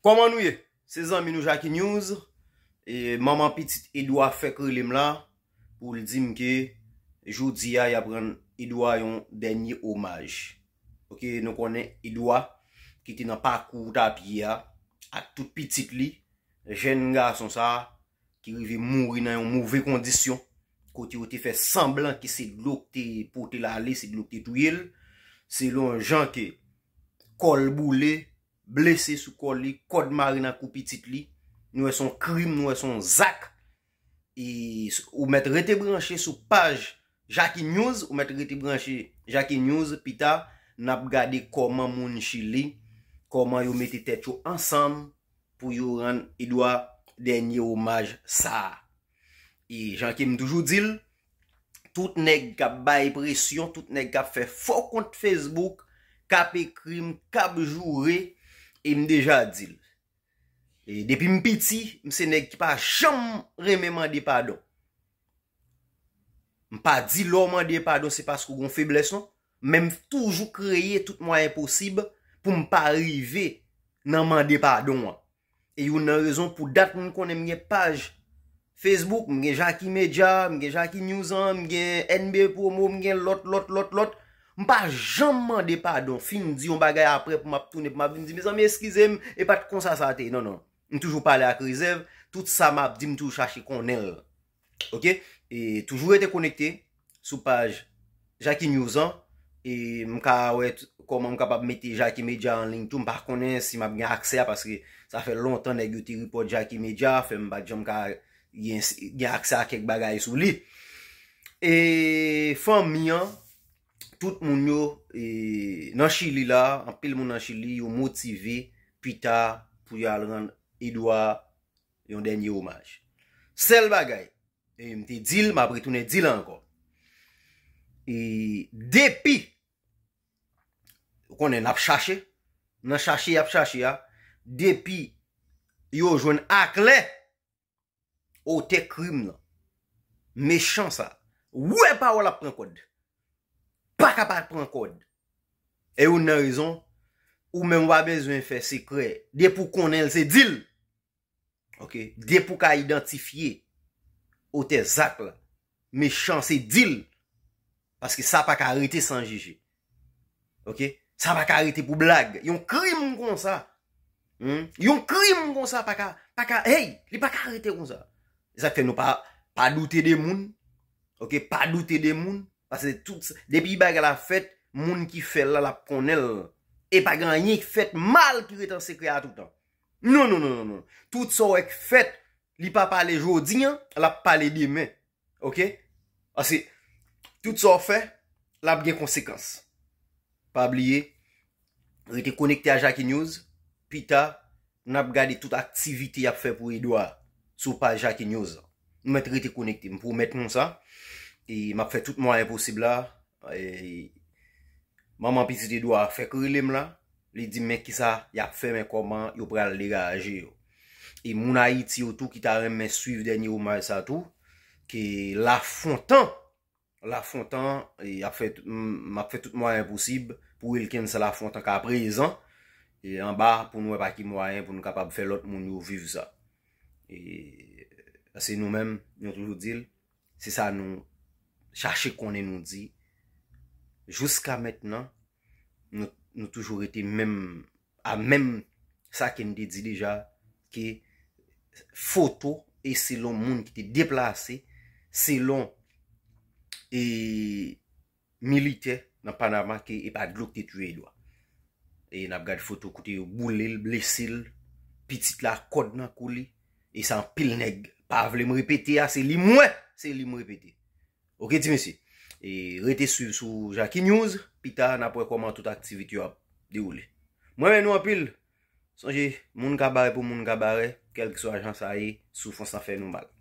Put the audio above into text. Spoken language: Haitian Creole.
Koman nou ye? Sezan minou Jacky News E maman pitit Edwa Fekrelim la Ou li dim ke Joudi ya ya pren Edwa yon denye omaj Ok, nou konen Edwa Ki te nan pakouta api ya Ak tout pitit li Jen nga son sa Ki revi mouri nan yon mouvè kondisyon Koti yo te fe semblan Ki se glok te pote la li Se glok te tuyil Se lon jan ke kol bou li blese sou kol li, kod marina koupi tit li, nou e son krim, nou e son zak, ou mette rete branche sou paj, Jackie News, ou mette rete branche Jackie News, pita, nap gade koman moun chili, koman yo mette tet yo ansam, pou yo ran, idwa, denye omaj sa. E, jankim toujou dil, tout nek ka baye presyon, tout nek ka fe fok kont Facebook, kape krim, kape joure, E m deja a dil. E depi m piti, m se neg ki pa chanm reme mande padon. M pa dil lor mande padon se paskou goun febleson. Men m toujou kreye tout mwa e posib pou m pa rive nan mande padon an. E yon nan rezon pou dat m konen m nye paj. Facebook, m gen Jaki Media, m gen Jaki Newsan, m gen NB promo, m gen lot lot lot lot. Mpa jaman depa don fin di yon bagay apre pou map toune pou map di mi zan Mi eskize m, e pat konsasate, non non Ni toujou pale ak rizev, tout sa map di m tou chache konel Ok, e toujou ete konekte sou page Jackie News an E mka wè, koman m kapap mette Jackie Media an link tou Mpa kone se map gen akse a, paske sa fe lontan de ge te report Jackie Media Fè m pa di yon mka gen akse a kek bagay sou li E fèm mi an Tout moun yo e, nan chili la, an pil moun nan chili yo motive pita pou yal rand idwa yon denye omaj. Sel bagay, e, mte dil, mabritounen dil anko. E depi, konen ap chache, nan chache ap chache ya, depi yo jwen akle, o te krim la. Mechansa, we pa wala pren kod. pa kapat pran kode. E ou nan rizon, ou men wap bezwen fè sikre, de pou konel se dil. Ok, de pou ka identifiye ou te zakla, mechans se dil. Paske sa pa ka arite san jiji. Ok, sa pa ka arite pou blag. Yon kri moun kon sa. Hmm? Yon kri moun kon sa, pa ka, hey, li pa ka arite kon sa. E sa fè nou pa doutè de moun. Ok, pa doutè de moun. Pase depi baga la fèt, moun ki fè la la pronel. E pa ganyen ki fèt mal ki reten sekre a toutan. Non, non, non, non, non. Tout sa wèk fèt, li pa pale jodi, la pale demè. Ok? Asi, tout sa wèk fèt, la pge konsekans. Pa blye, rete konekte a Jacky News. Pita, nou ap gade tout aktivite yap fè pou edwa. Sou pa Jacky News. Nou mète rete konekte, mète moun sa. e map fè tout mwa imposib la, e, maman piti de do a fè kri lem la, li di men ki sa, yap fè men koman, yo pre al legaje yo, e moun a iti yo tou, ki ta rem men suiv denye yo ma e sa tou, ki la fontan, la fontan, e yap fè, map fè tout mwa imposib, pou il ken sa la fontan, ka prezan, e an ba, pou nou e pa ki mwa en, pou nou kapab fè lot, moun yo viv sa, e, se nou men, yon toujou dil, se sa nou, chache konen nou di, jouska metnan, nou toujou rete mem, a mem, sa kem de di deja, ki, foto, e se lon moun ki te deplase, se lon, e, milite, nan panama ki, e pa glok te tue doa, e nap gade foto kote, ou boulil, blesil, pitit la kod nan kou li, e san pil neg, pa vle mou repete, a se li mwen, se li mou repete, Ok ti misi, e, rete suiv sou Jacky News, pita napwe koman tout aktivit yo ap di oule. Mwen men nou apil, sonje, moun kabare pou moun kabare, kel ki sou ajan sa yi, sou fon san fe nou bal.